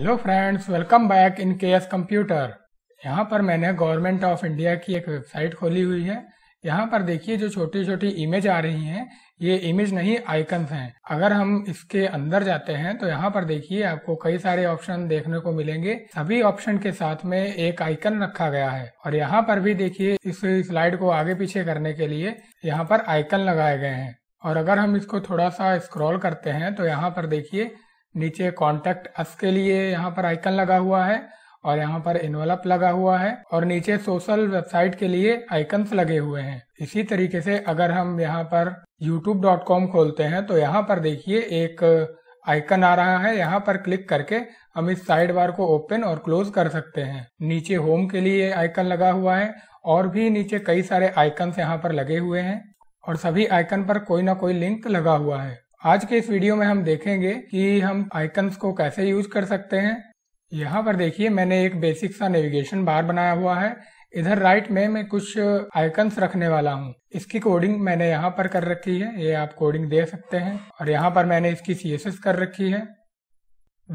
hello friends welcome back in K S computer यहाँ पर मैंने गवर्नमेंट ऑफ इंडिया की एक वेबसाइट खोली हुई है यहाँ पर देखिए जो छोटी छोटी इमेज आ रही हैं ये इमेज नहीं आइकन्स हैं अगर हम इसके अंदर जाते हैं तो यहाँ पर देखिए आपको कई सारे ऑप्शन देखने को मिलेंगे सभी ऑप्शन के साथ में एक आइकन रखा गया है और यहाँ पर भी देखिए इस स्लाइड को आगे पीछे करने के लिए यहाँ पर आइकन लगाए गए हैं और अगर हम इसको थोड़ा सा स्क्रॉल करते हैं तो यहाँ पर देखिए नीचे कॉन्टेक्ट अस के लिए यहाँ पर आइकन लगा हुआ है और यहाँ पर इनवलप लगा हुआ है और नीचे सोशल वेबसाइट के लिए आइकन्स लगे हुए हैं इसी तरीके से अगर हम यहाँ पर youtube.com खोलते हैं तो यहाँ पर देखिए एक आइकन आ रहा है यहाँ पर क्लिक करके हम इस साइड बार को ओपन और क्लोज कर सकते हैं नीचे होम के लिए आइकन लगा हुआ है और भी नीचे कई सारे आइकन्स यहाँ पर लगे हुए हैं और सभी आइकन पर कोई ना कोई लिंक लगा हुआ है आज के इस वीडियो में हम देखेंगे कि हम आइकन्स को कैसे यूज कर सकते हैं यहाँ पर देखिए मैंने एक बेसिक सा नेविगेशन बार बनाया हुआ है इधर राइट में मैं कुछ आइकन्स रखने वाला हूँ इसकी कोडिंग मैंने यहाँ पर कर रखी है ये आप कोडिंग दे सकते हैं और यहाँ पर मैंने इसकी सी कर रखी है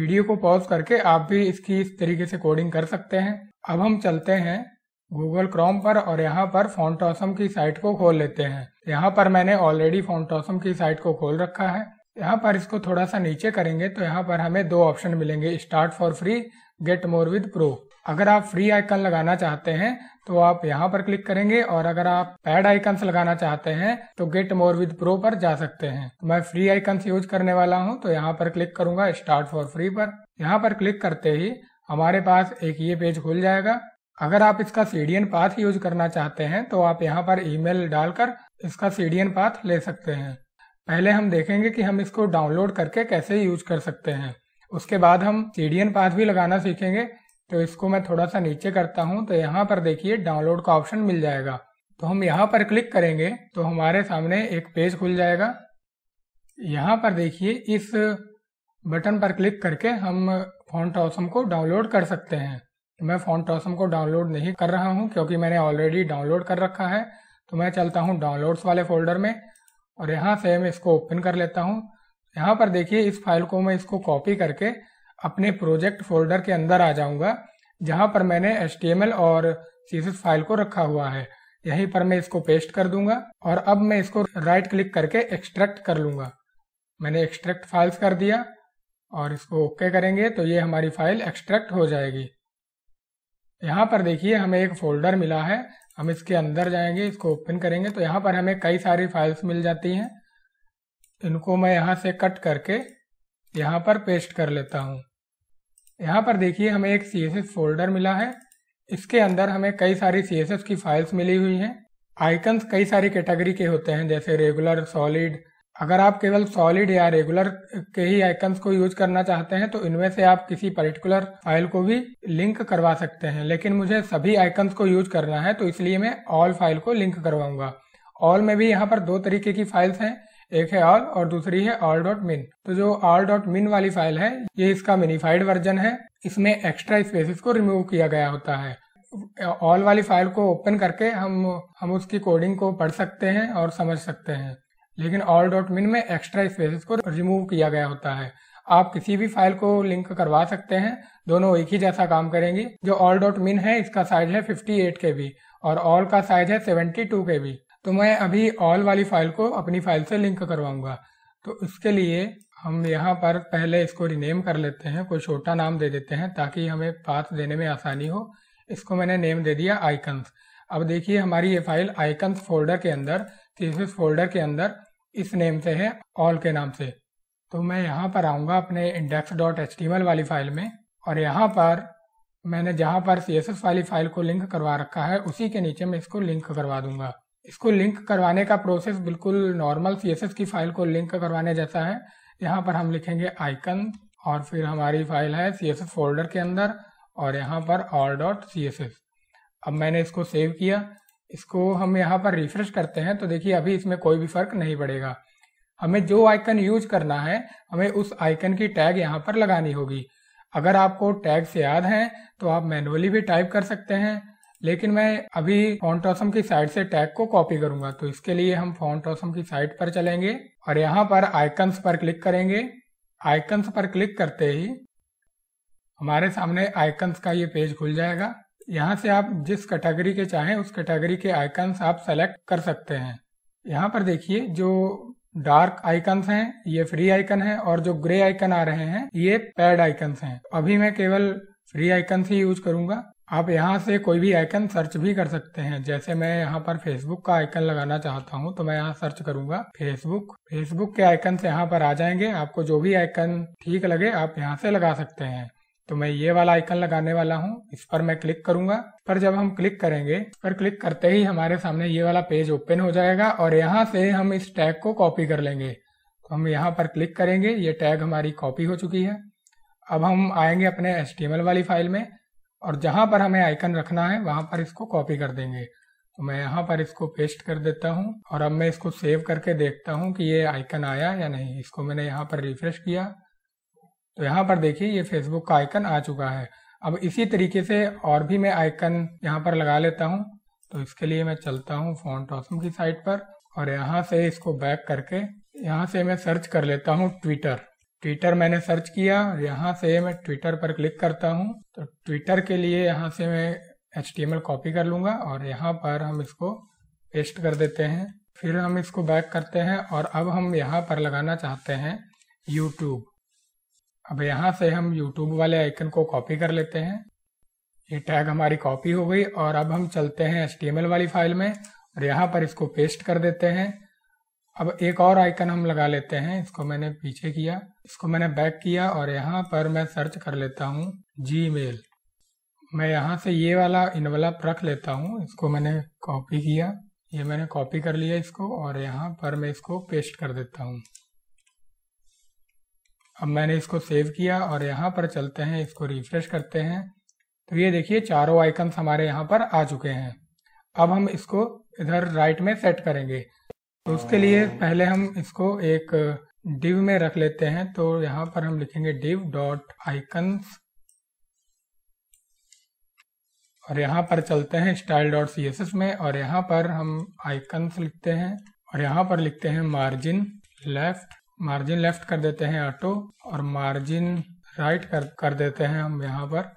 वीडियो को पॉज करके आप भी इसकी इस तरीके से कोडिंग कर सकते हैं अब हम चलते हैं गूगल क्रोम पर और यहाँ पर फोनटोसम की साइट को खोल लेते हैं यहाँ पर मैंने ऑलरेडी फोनटोसम की साइट को खोल रखा है यहाँ पर इसको थोड़ा सा नीचे करेंगे तो यहाँ पर हमें दो ऑप्शन मिलेंगे start for free get more with pro अगर आप फ्री आइकन लगाना चाहते हैं तो आप यहाँ पर क्लिक करेंगे और अगर आप पैड आइकन्स लगाना चाहते हैं तो गेट मोर विद प्रो पर जा सकते हैं तो मैं फ्री आइकन्स यूज करने वाला हूँ तो यहाँ पर क्लिक करूंगा स्टार्ट फॉर फ्री पर यहाँ पर क्लिक करते ही हमारे पास एक ये पेज खुल जाएगा अगर आप इसका एन पाथ यूज करना चाहते हैं तो आप यहाँ पर ईमेल डालकर इसका एन पाथ ले सकते हैं पहले हम देखेंगे कि हम इसको डाउनलोड करके कैसे यूज कर सकते हैं उसके बाद हम एन पाथ भी लगाना सीखेंगे तो इसको मैं थोड़ा सा नीचे करता हूँ तो यहाँ पर देखिए डाउनलोड का ऑप्शन मिल जाएगा तो हम यहाँ पर क्लिक करेंगे तो हमारे सामने एक पेज खुल जाएगा यहाँ पर देखिए इस बटन पर क्लिक करके हम फॉन्ट ऑसम को डाउनलोड कर सकते हैं मैं फॉन्ट ऑसम को डाउनलोड नहीं कर रहा हूँ क्योंकि मैंने ऑलरेडी डाउनलोड कर रखा है तो मैं चलता हूँ डाउनलोड्स वाले फोल्डर में और यहाँ से मैं इसको ओपन कर लेता हूँ यहाँ पर देखिए इस फाइल को मैं इसको कॉपी करके अपने प्रोजेक्ट फोल्डर के अंदर आ जाऊँगा जहाँ पर मैंने एस और सी फाइल को रखा हुआ है यहीं पर मैं इसको पेस्ट कर दूंगा और अब मैं इसको राइट क्लिक करके एक्सट्रैक्ट कर लूंगा मैंने एक्सट्रैक्ट फाइल्स कर दिया और इसको ओके करेंगे तो ये हमारी फाइल एक्सट्रैक्ट हो जाएगी यहाँ पर देखिए हमें एक फोल्डर मिला है हम इसके अंदर जाएंगे इसको ओपन करेंगे तो यहाँ पर हमें कई सारी फाइल्स मिल जाती हैं इनको मैं यहाँ से कट करके यहाँ पर पेस्ट कर लेता हूँ यहाँ पर देखिए हमें एक सी फोल्डर मिला है इसके अंदर हमें कई सारी सी की फाइल्स मिली हुई हैं आइकन्स कई सारी कैटेगरी के होते हैं जैसे रेगुलर सॉलिड अगर आप केवल सॉलिड या रेगुलर के ही आइकन्स को यूज करना चाहते हैं तो इनमें से आप किसी पर्टिकुलर फाइल को भी लिंक करवा सकते हैं लेकिन मुझे सभी आइकन्स को यूज करना है तो इसलिए मैं ऑल फाइल को लिंक करवाऊंगा ऑल में भी यहाँ पर दो तरीके की फाइल्स हैं एक है ऑल और दूसरी है ऑल डॉट मिन तो जो ऑल डॉट मिन वाली फाइल है ये इसका मिनीफाइड वर्जन है इसमें एक्स्ट्रा स्पेसिस को रिमूव किया गया होता है ऑल वाली फाइल को ओपन करके हम हम उसकी कोडिंग को पढ़ सकते हैं और समझ सकते हैं लेकिन ऑल डॉट मिन में एक्स्ट्रा स्पेसेस को रिमूव किया गया होता है आप किसी भी फाइल को लिंक करवा सकते हैं दोनों एक ही जैसा काम करेंगी जो ऑल डॉट मिन है इसका साइज है फिफ्टी एट के बी और ऑल का साइज है सेवेंटी टू के बी तो मैं अभी ऑल वाली फाइल को अपनी फाइल से लिंक करवाऊंगा तो इसके लिए हम यहाँ पर पहले इसको रिनेम कर लेते हैं कोई छोटा नाम दे देते हैं ताकि हमें पाथ देने में आसानी हो इसको मैंने नेम दे दिया आइकन्स अब देखिए हमारी ये फाइल आइकन्स फोल्डर के अंदर फोल्डर के अंदर इस नेम से है ऑल के नाम से तो मैं यहाँ पर आऊँगा अपने इंडेक्स डॉट एच वाली फाइल में और यहाँ पर मैंने जहाँ पर सी वाली फाइल को लिंक करवा रखा है उसी के नीचे मैं इसको लिंक करवा दूंगा इसको लिंक करवाने का प्रोसेस बिल्कुल नॉर्मल सी की फाइल को लिंक करवाने जैसा है यहाँ पर हम लिखेंगे आइकन और फिर हमारी फाइल है सी फोल्डर के अंदर और यहाँ पर ऑल डॉट सी अब मैंने इसको सेव किया इसको हम यहाँ पर रिफ्रेश करते हैं तो देखिए अभी इसमें कोई भी फर्क नहीं पड़ेगा हमें जो आइकन यूज करना है हमें उस आइकन की टैग यहाँ पर लगानी होगी अगर आपको टैग से याद है तो आप मैनुअली भी टाइप कर सकते हैं लेकिन मैं अभी फॉन्ट ऑसम की साइट से टैग को कॉपी करूंगा तो इसके लिए हम फॉन्ट ऑसम की साइट पर चलेंगे और यहाँ पर आइकन्स पर क्लिक करेंगे आइकन्स पर क्लिक करते ही हमारे सामने आइकन्स का ये पेज खुल जाएगा यहाँ से आप जिस कैटेगरी के चाहें उस कैटेगरी के आइकन्स आप सेलेक्ट कर सकते हैं यहाँ पर देखिए जो डार्क आइकन्स हैं ये फ्री आइकन है और जो ग्रे आइकन आ रहे हैं ये पैड आइकन्स हैं अभी मैं केवल फ्री आइकन ही यूज करूंगा आप यहाँ से कोई भी आइकन सर्च भी कर सकते हैं जैसे मैं यहाँ पर फेसबुक का आइकन लगाना चाहता हूँ तो मैं यहाँ सर्च करूंगा फेसबुक फेसबुक के आइकन से यहाँ पर आ जाएंगे आपको जो भी आइकन ठीक लगे आप यहाँ से लगा सकते हैं तो मैं ये वाला आइकन लगाने वाला हूँ इस पर मैं क्लिक करूंगा पर जब हम क्लिक करेंगे पर क्लिक करते ही हमारे सामने ये वाला पेज ओपन हो जाएगा और यहाँ से हम इस टैग को कॉपी कर लेंगे तो हम यहाँ पर क्लिक करेंगे ये टैग हमारी कॉपी हो चुकी है अब हम आएंगे अपने एस वाली फाइल में और जहां पर हमें आइकन रखना है वहां पर इसको कॉपी कर देंगे तो मैं यहाँ पर इसको पेस्ट कर देता हूँ और अब मैं इसको सेव करके देखता हूँ कि ये आइकन आया या नहीं इसको मैंने यहाँ पर रिफ्रेश किया तो यहाँ पर देखिए ये फेसबुक का आइकन आ चुका है अब इसी तरीके से और भी मैं आइकन यहाँ पर लगा लेता हूँ तो इसके लिए मैं चलता हूँ फोन टॉसम की साइट पर और यहाँ से इसको बैक करके यहाँ से मैं सर्च कर लेता हूँ ट्विटर ट्विटर मैंने सर्च किया यहाँ से मैं ट्विटर पर क्लिक करता हूँ तो ट्विटर के लिए यहाँ से मैं एच कॉपी कर लूँगा और यहाँ पर हम इसको पेस्ट कर देते हैं फिर हम इसको बैक करते हैं और अब हम यहाँ पर लगाना चाहते हैं यूट्यूब अब यहाँ से हम YouTube वाले आइकन को कॉपी कर लेते हैं ये टैग हमारी कॉपी हो गई और अब हम चलते हैं HTML वाली फाइल में और यहाँ पर इसको पेस्ट कर देते हैं अब एक और आइकन हम लगा लेते हैं इसको मैंने पीछे किया इसको मैंने बैक किया और यहाँ पर मैं सर्च कर लेता हूँ जी मैं यहाँ से ये वाला इनवलप रख लेता हूँ इसको मैंने कॉपी किया ये मैंने कॉपी कर लिया इसको और यहाँ पर मैं इसको पेस्ट कर देता हूँ अब मैंने इसको सेव किया और यहाँ पर चलते हैं इसको रिफ्रेश करते हैं तो ये देखिए चारों आइकन्स हमारे यहाँ पर आ चुके हैं अब हम इसको इधर राइट में सेट करेंगे तो उसके लिए पहले हम इसको एक डिव में रख लेते हैं तो यहाँ पर हम लिखेंगे डिव डॉट आइकन्स और यहाँ पर चलते हैं style dot C S S में और यहाँ पर हम आइकन्स लिखते हैं और यहाँ पर लिखते हैं मार्जिन लेफ्ट मार्जिन लेफ्ट कर देते हैं ऑटो और मार्जिन राइट कर कर देते हैं हम यहाँ पर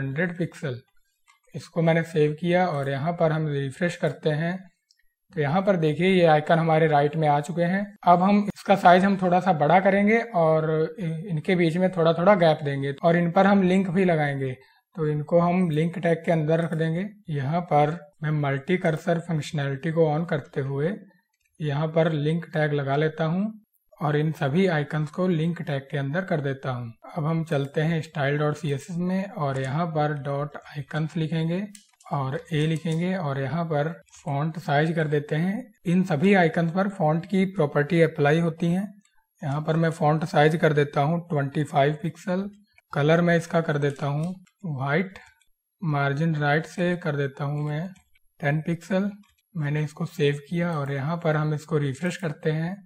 100 पिक्सल इसको मैंने सेव किया और यहाँ पर हम रिफ्रेश करते हैं तो यहाँ पर देखिए ये आइकन हमारे राइट में आ चुके हैं अब हम इसका साइज हम थोड़ा सा बड़ा करेंगे और इनके बीच में थोड़ा थोड़ा गैप देंगे और इन पर हम लिंक भी लगाएंगे तो इनको हम लिंक टैग के अंदर रख देंगे यहाँ पर मैं मल्टी कर्सर फंक्शनैलिटी को ऑन करते हुए यहाँ पर लिंक टैग लगा लेता हूँ और इन सभी आइकन्स को लिंक टैग के अंदर कर देता हूँ अब हम चलते हैं स्टाइल डॉट सी में और यहाँ पर डॉट आइकन्स लिखेंगे और ए लिखेंगे और यहाँ पर फॉन्ट साइज कर देते हैं इन सभी आइकन पर फॉन्ट की प्रॉपर्टी अप्लाई होती है यहाँ पर मैं फॉन्ट साइज कर देता हूँ ट्वेंटी फाइव पिक्सल कलर मैं इसका कर देता हूँ वाइट मार्जिन राइट से कर देता हूँ मैं टेन पिक्सल मैंने इसको सेव किया और यहाँ पर हम इसको रिफ्रेश करते हैं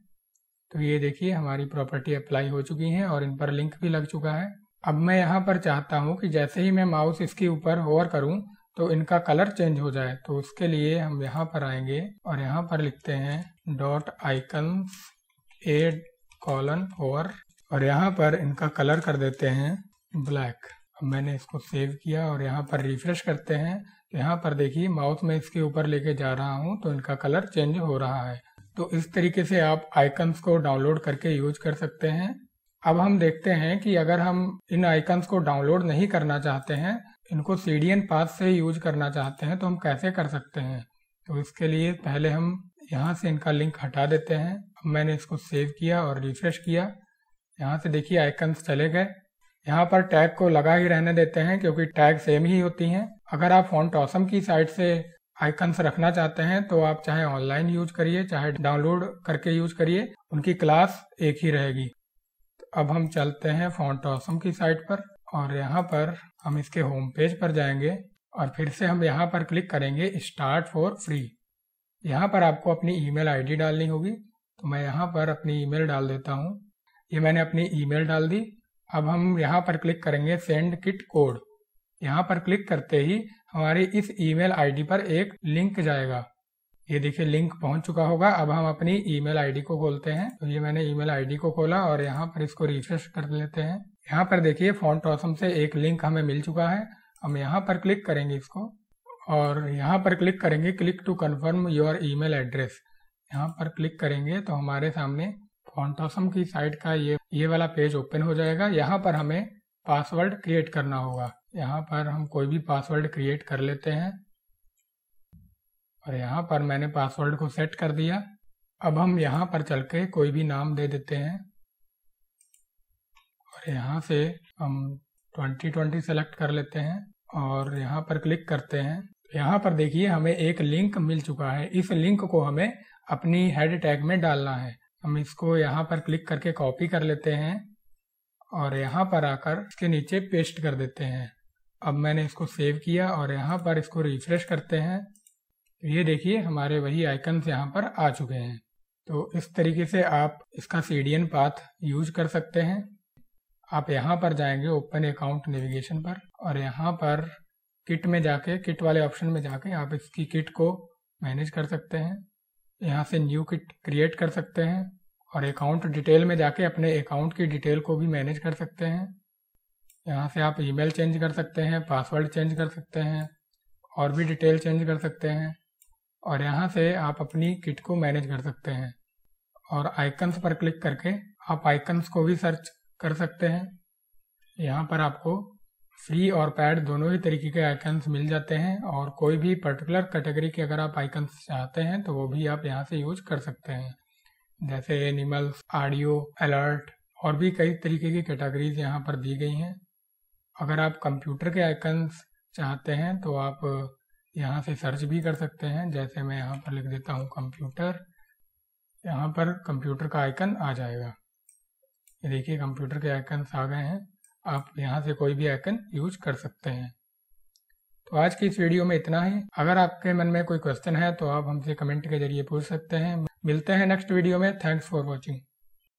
तो ये देखिए हमारी प्रॉपर्टी अप्लाई हो चुकी है और इन पर लिंक भी लग चुका है अब मैं यहाँ पर चाहता हूँ कि जैसे ही मैं माउस इसके ऊपर होवर करूँ तो इनका कलर चेंज हो जाए तो उसके लिए हम यहाँ पर आएंगे और यहाँ पर लिखते हैं dot icon add colon hover और यहाँ पर इनका कलर कर देते हैं ब्लैक अब मैंने इसको सेव किया और यहाँ पर रिफ्रेश करते हैं यहाँ पर देखिए माउस में इसके ऊपर लेके जा रहा हूँ तो इनका कलर चेंज हो रहा है तो इस तरीके से आप आइकन्स को डाउनलोड करके यूज कर सकते हैं अब हम देखते हैं कि अगर हम इन आइकन्स को डाउनलोड नहीं करना चाहते हैं इनको सी डी एन पास से यूज करना चाहते हैं तो हम कैसे कर सकते हैं तो इसके लिए पहले हम यहाँ से इनका लिंक हटा देते हैं अब मैंने इसको सेव किया और रिफ्रेश किया यहाँ से देखिए आइकन्स चले गए यहाँ पर टैग को लगा ही रहने देते हैं क्योंकि टैग सेम ही होती हैं अगर आप फॉन्ट ऑसम की साइट से आइकन्स रखना चाहते हैं तो आप चाहे ऑनलाइन यूज करिए चाहे डाउनलोड करके यूज करिए उनकी क्लास एक ही रहेगी तो अब हम चलते हैं फॉन्ट ऑसम की साइट पर और यहाँ पर हम इसके होम पेज पर जाएंगे और फिर से हम यहाँ पर क्लिक करेंगे स्टार्ट फॉर फ्री यहाँ पर आपको अपनी ईमेल आईडी डालनी होगी तो मैं यहाँ पर अपनी ईमेल डाल देता हूँ ये मैंने अपनी ईमेल डाल दी अब हम यहाँ पर क्लिक करेंगे सेंड किट कोड यहाँ पर क्लिक करते ही हमारी इस ईमेल आईडी पर एक लिंक जाएगा ये देखिए लिंक पहुंच चुका होगा अब हम अपनी ईमेल आईडी को खोलते हैं तो ये मैंने ईमेल आईडी को खोला और यहाँ पर इसको रिफ्रेश कर लेते हैं यहाँ पर देखिए फॉन्ट ऑसम से एक लिंक हमें मिल चुका है हम यहाँ पर क्लिक करेंगे इसको और यहाँ पर क्लिक करेंगे click to confirm your email address यहाँ पर क्लिक करेंगे तो हमारे सामने टॉसम की साइट का ये ये वाला पेज ओपन हो जाएगा यहाँ पर हमें पासवर्ड क्रिएट करना होगा यहाँ पर हम कोई भी पासवर्ड क्रिएट कर लेते हैं और यहाँ पर मैंने पासवर्ड को सेट कर दिया अब हम यहाँ पर चल के कोई भी नाम दे देते हैं और यहाँ से हम 2020 सेलेक्ट कर लेते हैं और यहाँ पर क्लिक करते हैं यहाँ पर देखिए हमें एक लिंक मिल चुका है इस लिंक को हमें अपनी हेड टैग में डालना है हम इसको यहाँ पर क्लिक करके कॉपी कर लेते हैं और यहाँ पर आकर इसके नीचे पेस्ट कर देते हैं अब मैंने इसको सेव किया और यहाँ पर इसको रिफ्रेश करते हैं तो ये देखिए हमारे वही आइकन्स यहाँ पर आ चुके हैं तो इस तरीके से आप इसका सीडीएन पाथ यूज कर सकते हैं आप यहाँ पर जाएंगे ओपन अकाउंट नेविगेशन पर और यहाँ पर किट में जाके किट वाले ऑप्शन में जाके आप इसकी किट को मैनेज कर सकते हैं यहाँ से न्यू किट क्रिएट कर सकते हैं और अकाउंट डिटेल में जाके अपने अकाउंट की डिटेल को भी मैनेज कर सकते हैं यहाँ से आप ईमेल चेंज कर सकते हैं पासवर्ड चेंज कर सकते हैं और भी डिटेल चेंज कर सकते हैं और यहाँ से आप अपनी किट को मैनेज कर सकते हैं और आइकन्स पर क्लिक करके आप आइकन्स को भी सर्च कर सकते हैं यहाँ पर आपको फ्री और पैड दोनों ही तरीके के आइकन्स मिल जाते हैं और कोई भी पर्टिकुलर कैटेगरी के अगर आप आइकन्स चाहते हैं तो वो भी आप यहाँ से यूज कर सकते हैं जैसे एनिमल्स ऑडियो अलर्ट और भी कई तरीके की कैटेगरीज यहाँ पर दी गई हैं अगर आप कंप्यूटर के आइकन्स चाहते हैं तो आप यहाँ से सर्च भी कर सकते हैं जैसे मैं यहाँ पर लिख देता हूँ कंप्यूटर यहाँ पर कंप्यूटर का आइकन आ जाएगा ये देखिए कंप्यूटर के आइकन्स आ गए हैं आप यहाँ से कोई भी आइकन यूज कर सकते हैं तो आज की इस वीडियो में इतना ही अगर आपके मन में कोई क्वेश्चन है तो आप हमसे कमेंट के जरिए पूछ सकते हैं मिलते हैं नेक्स्ट वीडियो में थैंक्स फॉर वॉचिंग